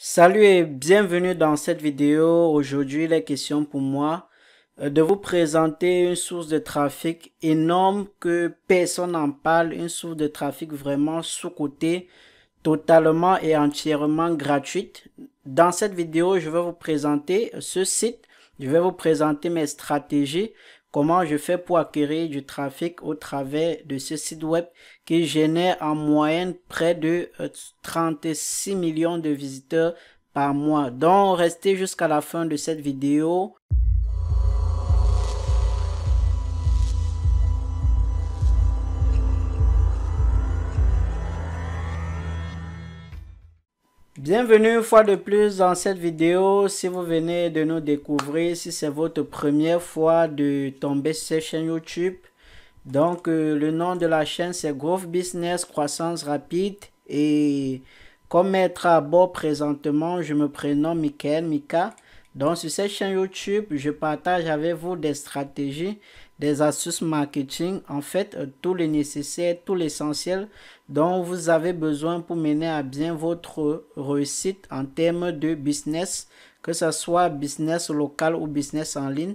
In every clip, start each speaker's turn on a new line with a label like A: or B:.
A: Salut et bienvenue dans cette vidéo. Aujourd'hui, la question pour moi euh, de vous présenter une source de trafic énorme que personne n'en parle, une source de trafic vraiment sous-cotée, totalement et entièrement gratuite. Dans cette vidéo, je vais vous présenter ce site, je vais vous présenter mes stratégies Comment je fais pour acquérir du trafic au travers de ce site web qui génère en moyenne près de 36 euh, millions de visiteurs par mois. Donc, restez jusqu'à la fin de cette vidéo. Bienvenue une fois de plus dans cette vidéo. Si vous venez de nous découvrir, si c'est votre première fois de tomber sur cette chaîne YouTube, donc euh, le nom de la chaîne c'est Growth Business Croissance Rapide et comme être à bord présentement, je me prénomme Michael Mika. Donc sur cette chaîne YouTube, je partage avec vous des stratégies, des astuces marketing, en fait euh, tout le nécessaire, tout l'essentiel dont vous avez besoin pour mener à bien votre réussite en termes de business, que ce soit business local ou business en ligne.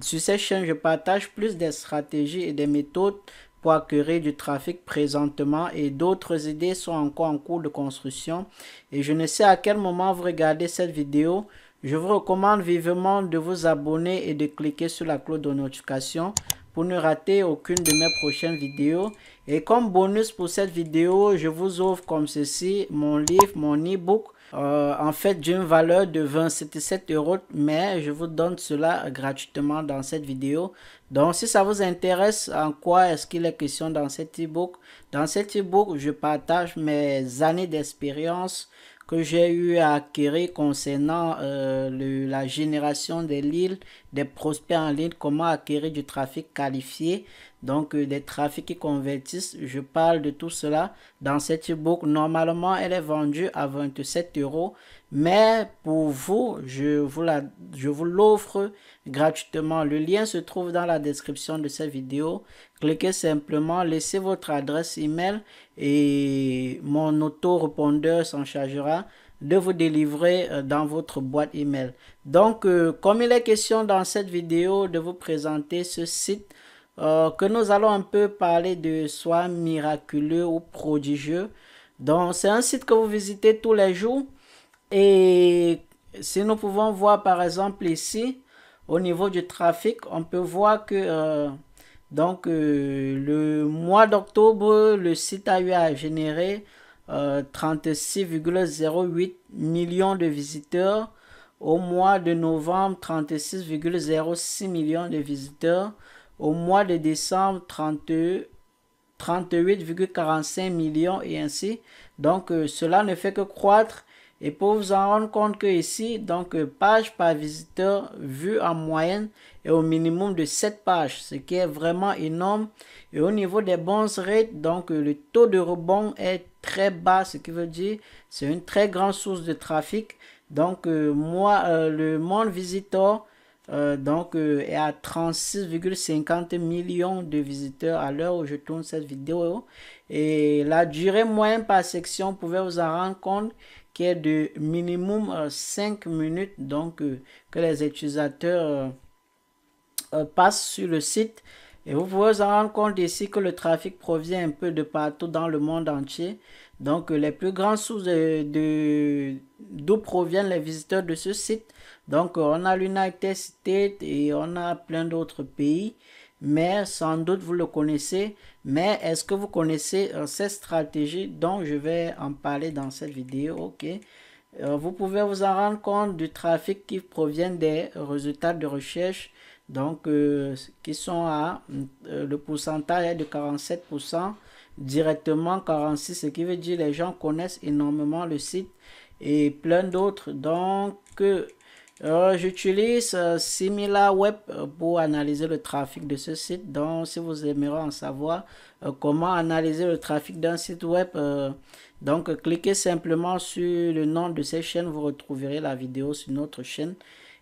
A: Sur cette chaîne, je partage plus des stratégies et des méthodes pour acquérir du trafic présentement et d'autres idées sont encore en cours de construction. Et je ne sais à quel moment vous regardez cette vidéo. Je vous recommande vivement de vous abonner et de cliquer sur la cloche de notification pour ne rater aucune de mes prochaines vidéos. Et comme bonus pour cette vidéo, je vous offre comme ceci mon livre, mon ebook euh, en fait, d'une valeur de 27 euros, mais je vous donne cela gratuitement dans cette vidéo. Donc, si ça vous intéresse, en quoi est-ce qu'il est question dans cet ebook Dans cet ebook je partage mes années d'expérience que j'ai eu à acquérir concernant euh, la génération des Lille des prospects en ligne, comment acquérir du trafic qualifié, donc euh, des trafics qui convertissent. Je parle de tout cela dans cette e-book. Normalement, elle est vendue à 27 euros, mais pour vous, je vous je vous l'offre gratuitement. Le lien se trouve dans la description de cette vidéo. Cliquez simplement, laissez votre adresse email et mon auto auto-répondeur s'en chargera de vous délivrer euh, dans votre boîte email. Donc, euh, comme il est question dans cette vidéo de vous présenter ce site, euh, que nous allons un peu parler de soit miraculeux ou prodigieux. Donc, c'est un site que vous visitez tous les jours. Et si nous pouvons voir, par exemple, ici, au niveau du trafic, on peut voir que... donc, le mois d'octobre, le site a eu à générer 36,08 euh, millions de visiteurs. Au mois de novembre, 36,06 millions de visiteurs. Au mois de décembre, 38,45 millions et ainsi. Donc, euh, cela ne fait que croître. Et pour vous en rendre compte que ici, donc euh, page par visiteur vue en moyenne est au minimum de 7 pages, ce qui est vraiment énorme. Et au niveau des bons rates, donc le taux de rebond est très bas, ce qui veut dire c'est une très grande source de trafic. Donc euh, moi, euh, le monde visiteur euh, donc est à 36,50 millions de visiteurs à l'heure où je tourne cette vidéo. Et la durée moyenne par section, vous pouvez vous en rendre compte, qui est de minimum 5 minutes, donc que les utilisateurs passent sur le site. Et vous pouvez vous en rendre compte ici que le trafic provient un peu de partout dans le monde entier. Donc euh, les plus grands sources d'où proviennent les visiteurs de ce site. Donc, euh, on a l'United States et on a plein d'autres pays. Mais sans doute, vous le connaissez. Mais est-ce que vous connaissez euh, cette stratégie dont je vais en parler dans cette vidéo? Ok. Euh, vous pouvez vous en rendre compte du trafic qui provient des résultats de recherche, donc euh, qui sont à euh, le pourcentage est de 47%, directement 46%, ce qui veut dire les gens connaissent énormément le site et plein d'autres. Donc, euh, j'utilise SimilarWeb pour analyser le trafic de ce site. Donc, si vous aimerez en savoir comment analyser le trafic d'un site web, donc, cliquez simplement sur le nom de cette chaîne, vous retrouverez la vidéo sur notre chaîne.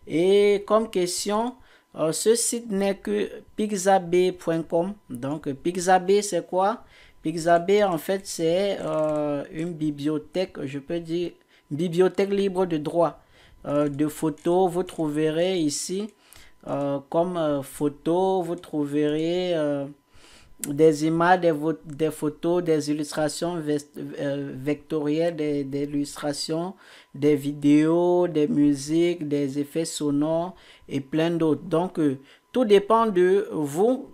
A: Et comme question, euh, ce site n'est que pixabay.com. Donc, pixabay, c'est quoi Pixabay, en fait, c'est euh, une bibliothèque, je peux dire, bibliothèque libre de droit euh, de photos. Vous trouverez ici, comme photo, vous trouverez des images, des, photos, des illustrations euh, vectorielles, des, illustrations, des vidéos, des musiques, des effets sonores et plein d'autres. Donc, euh, tout dépend de vous,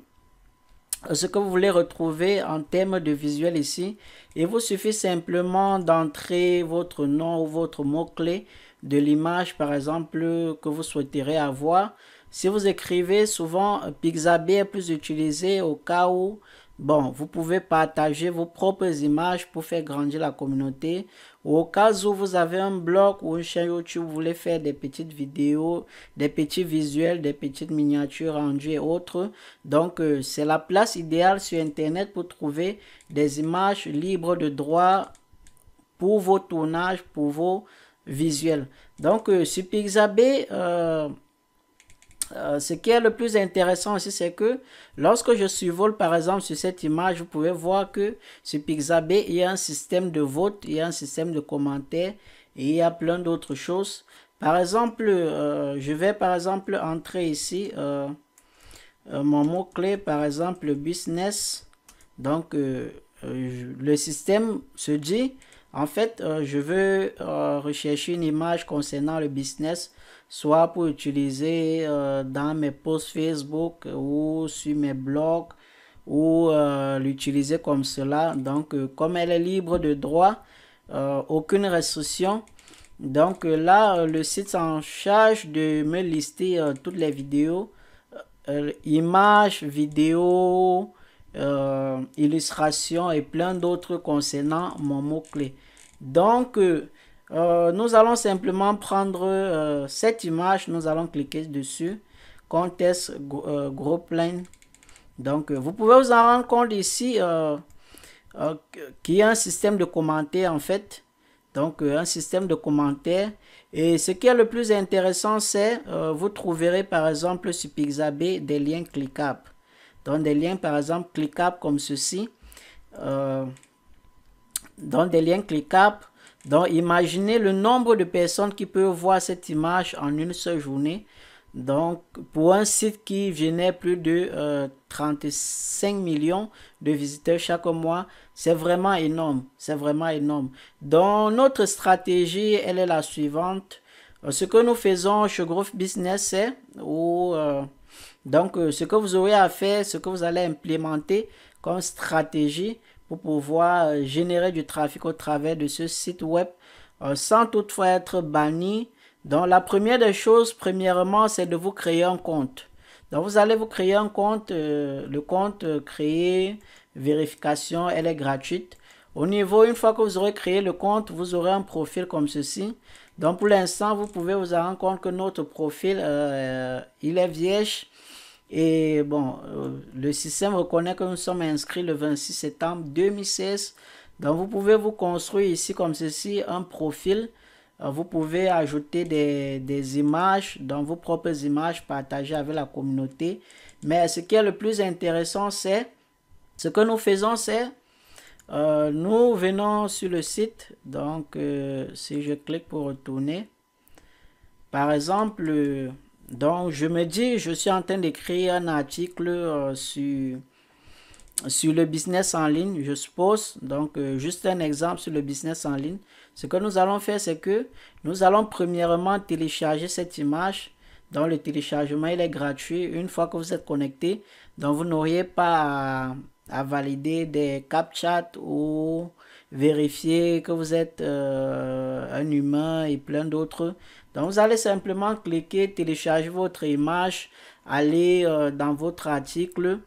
A: ce que vous voulez retrouver en termes de visuel ici. Il vous suffit simplement d'entrer votre nom ou votre mot-clé de l'image, par exemple, que vous souhaiterez avoir. Si vous écrivez souvent, euh, Pixabay est plus utilisé au cas où, bon, vous pouvez partager vos propres images pour faire grandir la communauté. Ou au cas où vous avez un blog ou une chaîne YouTube, vous voulez faire des petites vidéos, des petits visuels, des petites miniatures rendues et autres. Donc, euh, c'est la place idéale sur Internet pour trouver des images libres de droit pour vos tournages, pour vos visuels. Donc, euh, sur Pixabay, euh, ce qui est le plus intéressant aussi, c'est que lorsque je survole par exemple sur cette image, vous pouvez voir que sur Pixabay, il y a un système de vote, il y a un système de commentaires et il y a plein d'autres choses. Par exemple, euh, je vais par exemple entrer ici euh, mon mot-clé, par exemple business. Donc, le système se dit en fait, euh, je veux euh, rechercher une image concernant le business, soit pour utiliser euh, dans mes posts Facebook ou sur mes blogs, ou l'utiliser comme cela. Donc, comme elle est libre de droit, aucune restriction. Donc là, le site s'en charge de me lister toutes les vidéos, images, vidéos, illustrations et plein d'autres concernant mon mot-clé. Donc, euh, euh, nous allons simplement prendre euh, cette image. Nous allons cliquer dessus. Contest gros plane. Donc, vous pouvez vous en rendre compte ici qu'il y a un système de commentaires en fait. Donc, un système de commentaires. Et ce qui est le plus intéressant, c'est vous trouverez par exemple sur Pixabay des liens cliquables. Donc, des liens par exemple cliquables comme ceci dans des liens cliquables. Donc imaginez le nombre de personnes qui peuvent voir cette image en une seule journée. Donc pour un site qui génère plus de 35 euh, millions de visiteurs chaque mois, c'est vraiment énorme. C'est vraiment énorme. Donc notre stratégie, elle est la suivante. Euh, ce que nous faisons chez Growth Business, c'est euh, donc euh, ce que vous aurez à faire, ce que vous allez implémenter comme stratégie, pour pouvoir euh, générer du trafic au travers de ce site web euh, sans toutefois être banni. Donc la première des choses, premièrement, c'est de vous créer un compte. Donc vous allez vous créer un compte, euh, le compte créé vérification, elle est gratuite. Au niveau, une fois que vous aurez créé le compte, vous aurez un profil comme ceci. Donc pour l'instant, vous pouvez vous rendre compte que notre profil, il est vieille. Et bon, euh, le système reconnaît que nous sommes inscrits le 26 septembre 2016. Donc vous pouvez vous construire ici comme ceci un profil. Euh, vous pouvez ajouter des, images, dans vos propres images partagées avec la communauté. Mais ce qui est le plus intéressant, c'est ce que nous faisons, c'est euh, nous venons sur le site. Donc si je clique pour retourner, par exemple, donc, je me dis, je suis en train d'écrire un article euh, sur, le business en ligne, je suppose. Donc, euh, juste un exemple sur le business en ligne. Ce que nous allons faire, c'est que nous allons premièrement télécharger cette image. Donc, le téléchargement, il est gratuit. Une fois que vous êtes connecté, donc vous n'auriez pas à, valider des CAPTCHA ou vérifier que vous êtes euh, un humain et plein d'autres. Donc vous allez simplement cliquer, télécharger votre image, aller euh, dans votre article,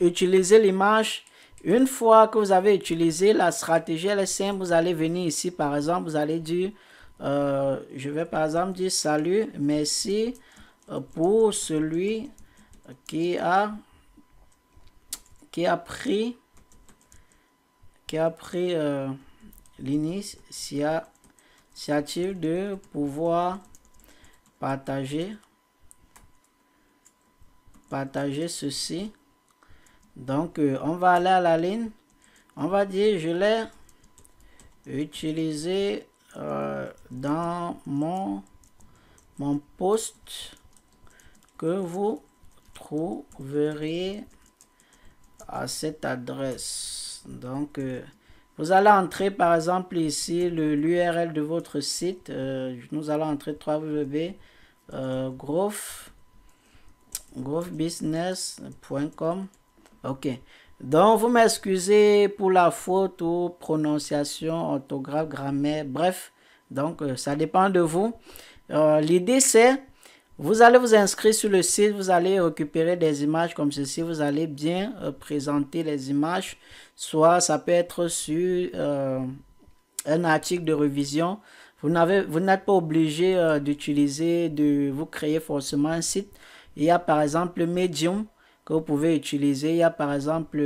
A: utiliser l'image. Une fois que vous avez utilisé la stratégie, elle est simple, vous allez venir ici par exemple, vous allez dire, euh, je vais par exemple dire salut, merci euh, pour celui qui a, qui a pris, qui a pris l'initiative s'y a t de pouvoir partager partager ceci donc euh, on va aller à la ligne on va dire je l'ai utilisé euh, dans mon mon post que vous trouveriez à cette adresse donc euh, vous allez entrer par exemple ici l'URL de votre site. Euh, nous allons entrer 3 euh, Ok. Donc vous m'excusez pour la faute ou prononciation, orthographe, grammaire, bref. Donc euh, ça dépend de vous. L'idée c'est vous allez vous inscrire sur le site, vous allez récupérer des images comme ceci, vous allez bien euh, présenter les images, soit ça peut être sur euh, un article de révision. Vous n'êtes pas obligé euh, d'utiliser, de vous créer forcément un site. Il y a par exemple Medium que vous pouvez utiliser, il y a par exemple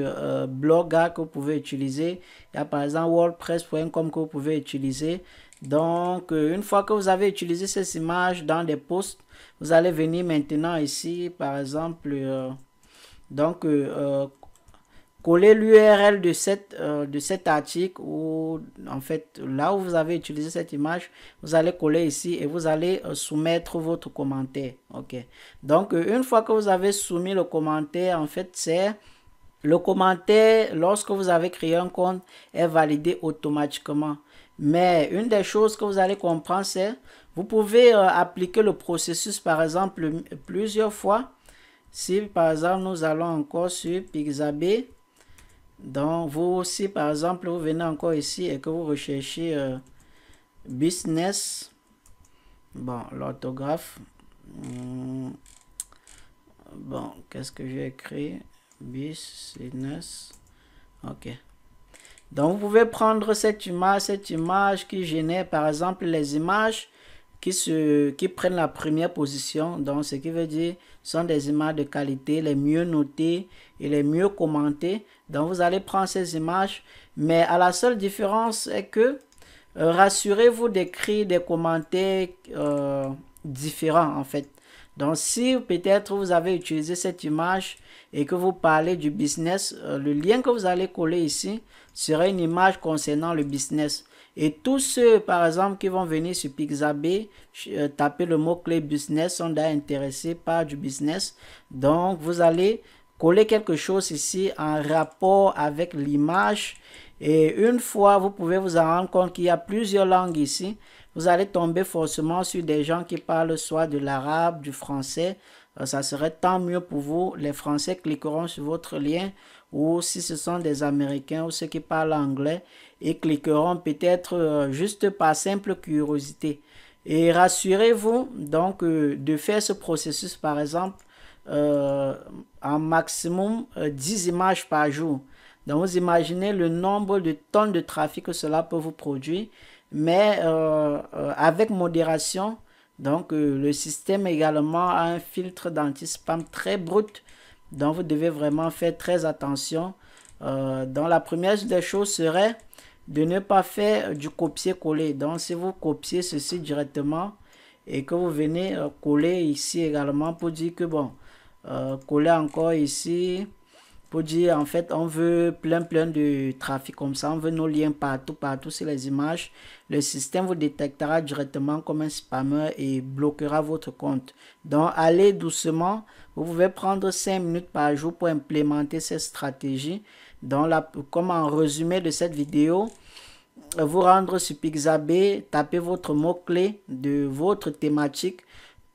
A: Blogger que vous pouvez utiliser, il y a par exemple WordPress.com que vous pouvez utiliser. Donc, euh, une fois que vous avez utilisé ces image dans des posts, vous allez venir maintenant ici, par exemple, euh, donc, euh, coller l'URL de, de cet article ou en fait, là où vous avez utilisé cette image, vous allez coller ici et vous allez soumettre votre commentaire. OK. Donc, une fois que vous avez soumis le commentaire, en fait, c'est le commentaire, lorsque vous avez créé un compte, est validé automatiquement. Mais une des choses que vous allez comprendre, c'est vous pouvez euh, appliquer le processus, par exemple, plusieurs fois. Si, par exemple, nous allons encore sur Pixabay, donc, vous, aussi par exemple, vous venez encore ici et que vous recherchez euh, business, bon, l'orthographe, hmm, bon, qu'est-ce que j'ai écrit bis, Ok. Donc, vous pouvez prendre cette image, cette image qui génère, par exemple, les images qui, se, qui prennent la première position. Donc, ce qui veut dire, sont des images de qualité, les mieux notées et les mieux commentées. Donc, vous allez prendre ces images. Mais à la seule différence est que, euh, rassurez-vous d'écrire des commentaires euh, différents, en fait. Donc, si peut-être vous avez utilisé cette image et que vous parlez du business, euh, le lien que vous allez coller ici sera une image concernant le business. Et tous ceux, par exemple, qui vont venir sur Pixabay, euh, taper le mot-clé business, sont intéressés par du business. Donc, vous allez coller quelque chose ici en rapport avec l'image. Et une fois, vous pouvez vous en rendre compte qu'il y a plusieurs langues ici vous allez tomber forcément sur des gens qui parlent soit de l'arabe, du français. Euh, ça serait tant mieux pour vous. Les Français cliqueront sur votre lien ou si ce sont des Américains ou ceux qui parlent anglais, et cliqueront peut-être euh, juste par simple curiosité. Et rassurez-vous donc euh, de faire ce processus, par exemple, en maximum 10 images par jour. Donc vous imaginez le nombre de tonnes de trafic que cela peut vous produire mais euh, euh, avec modération. Donc, euh, le système également a un filtre d'anti-spam très brut. Donc, vous devez vraiment faire très attention. donc, la première des choses serait de ne pas faire du copier-coller. Donc, si vous copiez ceci directement et que vous venez coller ici également pour dire que, bon, coller encore ici, pour dire en fait on veut plein plein de trafic comme ça, on veut nos liens partout, partout sur les images. Le système vous détectera directement comme un spammer et bloquera votre compte. Donc allez doucement, vous pouvez prendre 5 minutes par jour pour implémenter cette stratégie. Donc la, comme en résumé de cette vidéo, vous rendre sur Pixabay, tapez votre mot-clé de votre thématique,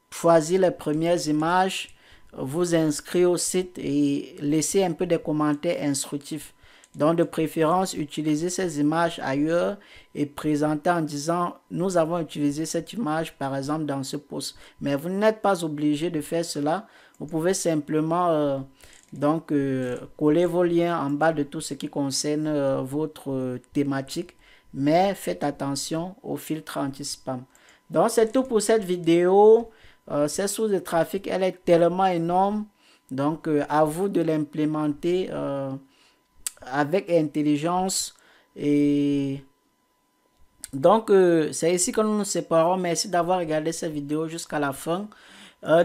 A: choisir les premières images, vous inscrire au site et laisser un peu de commentaires instructifs. Donc de préférence, utilisez ces images ailleurs et présentez en disant nous avons utilisé cette image par exemple dans ce post. Mais vous n'êtes pas obligé de faire cela. Vous pouvez simplement euh, donc euh, coller vos liens en bas de tout ce qui concerne euh, votre thématique. Mais faites attention au filtre anti-spam. Donc c'est tout pour cette vidéo. Euh, cette source de trafic, elle est tellement énorme. Donc, euh, à vous de l'implémenter euh, avec intelligence. Et donc, c'est ici que nous nous séparons. Merci d'avoir regardé cette vidéo jusqu'à la fin.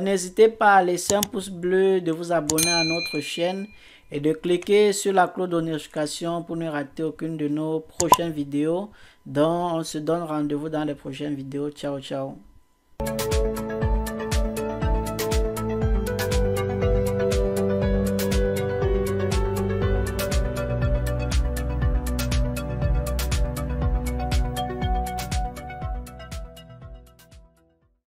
A: N'hésitez pas à laisser un pouce bleu, de vous abonner à notre chaîne et de cliquer sur la cloche de notification pour ne rater aucune de nos prochaines vidéos. Donc, on se donne rendez-vous dans les prochaines vidéos. Ciao, ciao.